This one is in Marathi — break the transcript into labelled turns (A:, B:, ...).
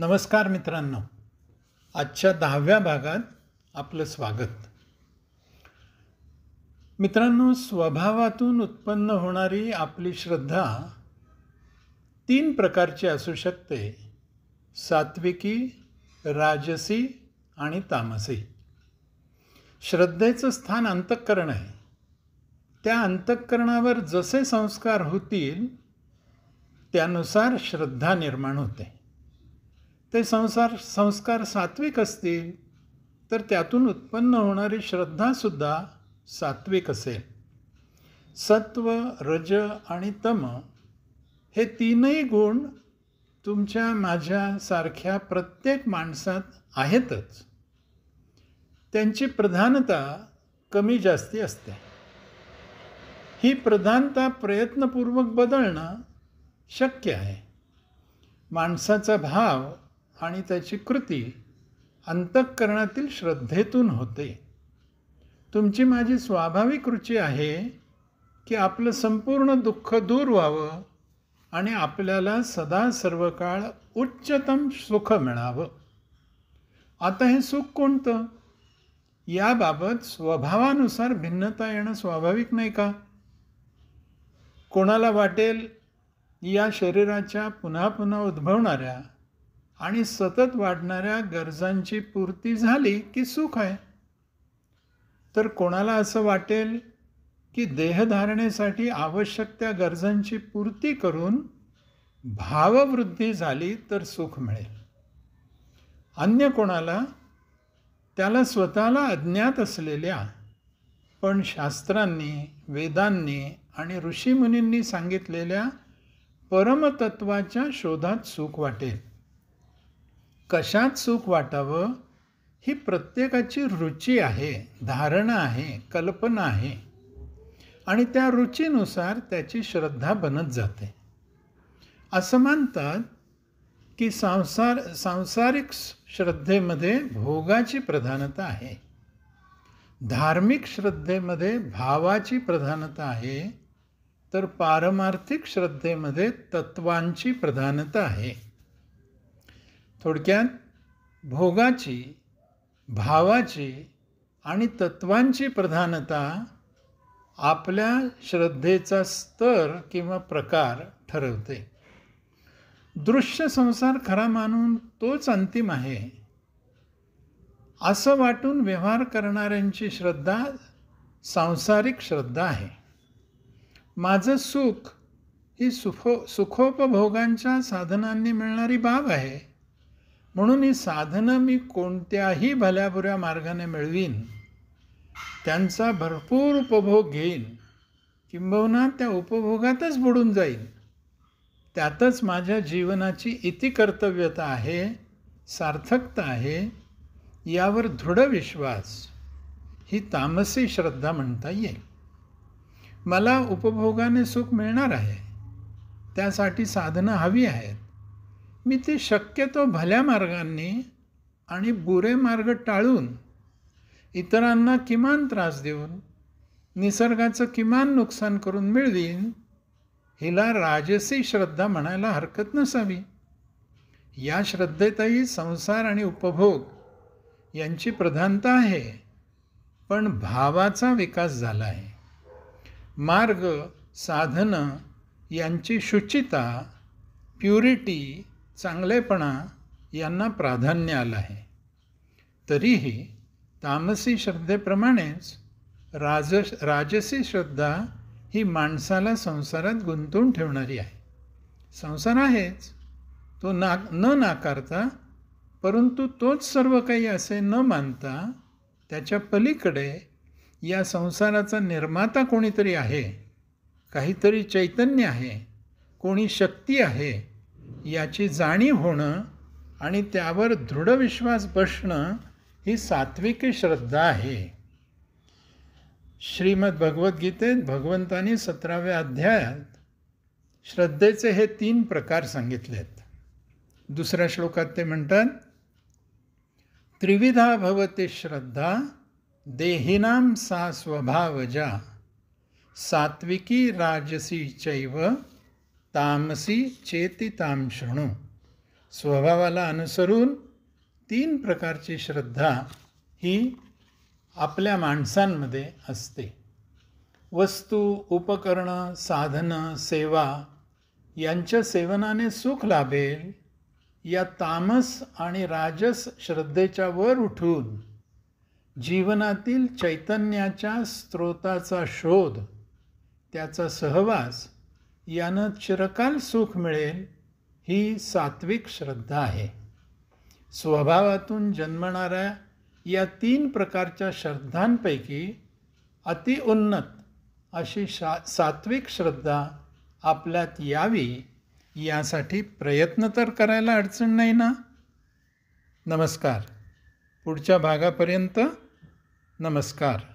A: नमस्कार मित्रांनो आजच्या दहाव्या भागात आपलं स्वागत मित्रांनो स्वभावातून उत्पन्न होणारी आपली श्रद्धा तीन प्रकारची असू शकते सात्विकी राजसी आणि तामसी श्रद्धेचं स्थान अंतःकरण आहे त्या अंतःकरणावर जसे संस्कार होतील त्यानुसार श्रद्धा निर्माण होते ते संसार संस्कार सात्विक असतील तर त्यातून उत्पन्न होणारी श्रद्धासुद्धा सात्विक असेल सत्व रज आणि तम हे तीनही गुण तुमच्या माझ्यासारख्या प्रत्येक माणसात आहेतच त्यांची प्रधानता कमी जास्ती असते ही प्रधानता प्रयत्नपूर्वक बदलणं शक्य आहे माणसाचा भाव आणि त्याची कृती अंतःकरणातील श्रद्धेतून होते तुमची माझी स्वाभाविक रुची आहे की आपलं संपूर्ण दुःख दूर व्हावं आणि आपल्याला सदा सर्व काळ उच्चतम सुख मिळावं आता हे सुख कोणतं याबाबत स्वभावानुसार भिन्नता येणं स्वाभाविक नाही का कोणाला वाटेल या शरीराच्या पुन्हा पुन्हा उद्भवणाऱ्या आणि सतत वाढणाऱ्या गरजांची पूर्ती झाली की सुख आहे तर कोणाला असं वाटेल की देहधारणेसाठी आवश्यक त्या गरजांची पूर्ती करून भाववृद्धी झाली तर सुख मिळेल अन्य कोणाला त्याला स्वतःला अज्ञात असलेल्या पण शास्त्रांनी वेदांनी आणि ऋषीमुनींनी सांगितलेल्या परमतत्वाच्या शोधात सुख वाटेल कशात सुख वाटावं ही प्रत्येकाची रुची आहे धारणा आहे कल्पना आहे आणि त्या रुचीनुसार त्याची श्रद्धा बनत जाते असं मानतात की सांसार सांसारिक श्रद्धेमध्ये भोगाची प्रधानता आहे धार्मिक श्रद्धेमध्ये भावाची प्रधानता आहे तर पारमार्थिक श्रद्धेमध्ये तत्वांची प्रधानता आहे थोडक्यात भोगाची भावाची आणि तत्वांची प्रधानता आपल्या श्रद्धेचा स्तर किंवा प्रकार ठरवते दृश्य संसार खरा मानून तोच अंतिम आहे असं वाटून व्यवहार करणाऱ्यांची श्रद्धा सांसारिक श्रद्धा आहे माझं सुख ही सुखो सुखोपभोगांच्या साधनांनी मिळणारी बाब आहे म्हणून ही साधनं मी कोणत्याही भल्याबुऱ्या मार्गाने मिळवीन त्यांचा भरपूर उपभोग घेईन किंबहुना त्या उपभोगातच बुडून जाईन त्यातच माझ्या जीवनाची इति कर्तव्यता आहे सार्थकता आहे यावर दृढ विश्वास ही तामसी श्रद्धा म्हणता येईल मला उपभोगाने सुख मिळणार आहे त्यासाठी साधनं हवी आहेत मी ते शक्यतो भल्या मार्गांनी आणि बुरे मार्ग टाळून इतरांना किमान त्रास देऊन निसर्गाचं किमान नुकसान करून मिळवीन हिला राजसी श्रद्धा म्हणायला हरकत नसावी या श्रद्धेतही संसार आणि उपभोग यांची प्रधानता आहे पण भावाचा विकास झाला आहे मार्ग साधनं यांची शुचिता प्युरिटी चांगलेपणा यांना प्राधान्य आलं आहे तरीही तामसी श्रद्धेप्रमाणेच राज राजसी श्रद्धा ही माणसाला संसारात गुंतून ठेवणारी आहे संसार आहेच तो ना न नाकारता परंतु तोच सर्व काही असे न मानता त्याच्या पलीकडे या संसाराचा निर्माता कोणीतरी आहे काहीतरी चैतन्य आहे कोणी शक्ती आहे याची जाणीव होणं आणि त्यावर दृढ विश्वास बसणं ही सात्विक श्रद्धा आहे श्रीमद भगवद्गीतेत भगवंतानी सतराव्या अध्यायात श्रद्धेचे हे तीन प्रकार सांगितलेत दुसऱ्या श्लोकात ते म्हणतात त्रिविधा भवती श्रद्धा देहिनाम सा स्वभावजा सात्विकी राजसी चैव तामसी चेती ताम शृणू स्वभावाला अनुसरून तीन प्रकारची श्रद्धा ही आपल्या माणसांमध्ये असते वस्तू उपकरणं साधनं सेवा यांच्या सेवनाने सुख लाभेल या तामस आणि राजस श्रद्धेच्या वर उठून जीवनातील चैतन्याच्या स्रोताचा शोध त्याचा सहवास यानं चिरकाल सुख मिळेल ही सात्विक श्रद्धा आहे स्वभावातून जन्मणाऱ्या या तीन प्रकारच्या श्रद्धांपैकी अतिउन्नत अशी शा सात्विक श्रद्धा आपल्यात यावी यासाठी प्रयत्न तर करायला अडचण नाही ना नमस्कार पुढच्या भागापर्यंत नमस्कार